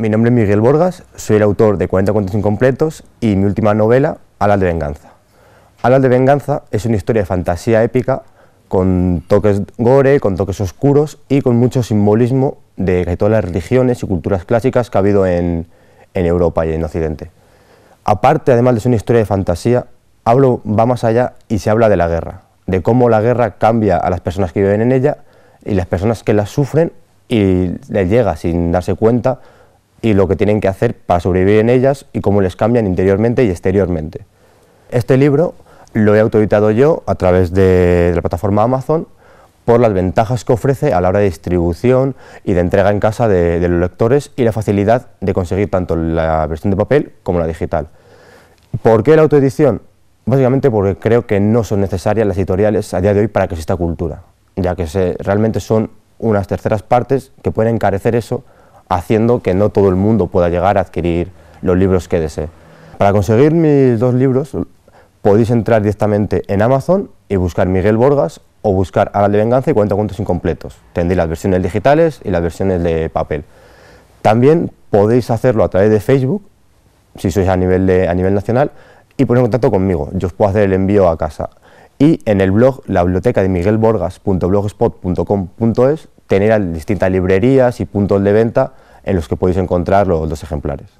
Mi nombre es Miguel Borgas, soy el autor de 40 cuentos incompletos y mi última novela, Alas de Venganza. Alas de Venganza es una historia de fantasía épica con toques gore, con toques oscuros y con mucho simbolismo de todas las religiones y culturas clásicas que ha habido en, Europa y en Occidente. Aparte, además de ser una historia de fantasía, hablo, va más allá y se habla de la guerra, de cómo la guerra cambia a las personas que viven en ella y las personas que la sufren y les llega sin darse cuenta y lo que tienen que hacer para sobrevivir en ellas y cómo les cambian interiormente y exteriormente. Este libro lo he autoeditado yo a través de, la plataforma Amazon por las ventajas que ofrece a la hora de distribución y de entrega en casa de, los lectores y la facilidad de conseguir tanto la versión de papel como la digital. ¿Por qué la autoedición? Básicamente porque creo que no son necesarias las editoriales a día de hoy para que exista cultura, ya que realmente son unas terceras partes que pueden encarecer eso haciendo que no todo el mundo pueda llegar a adquirir los libros que desee. Para conseguir mis dos libros podéis entrar directamente en Amazon y buscar Miguel Borgas o buscar Haga de Venganza y 40 cuentos incompletos. Tendréis las versiones digitales y las versiones de papel. También podéis hacerlo a través de Facebook, si sois a nivel, a nivel nacional, y poner en contacto conmigo. Yo os puedo hacer el envío a casa. Y en el blog, la biblioteca de miguelborgas.blogspot.com.es, tener distintas librerías y puntos de venta en los que podéis encontrar los, los ejemplares.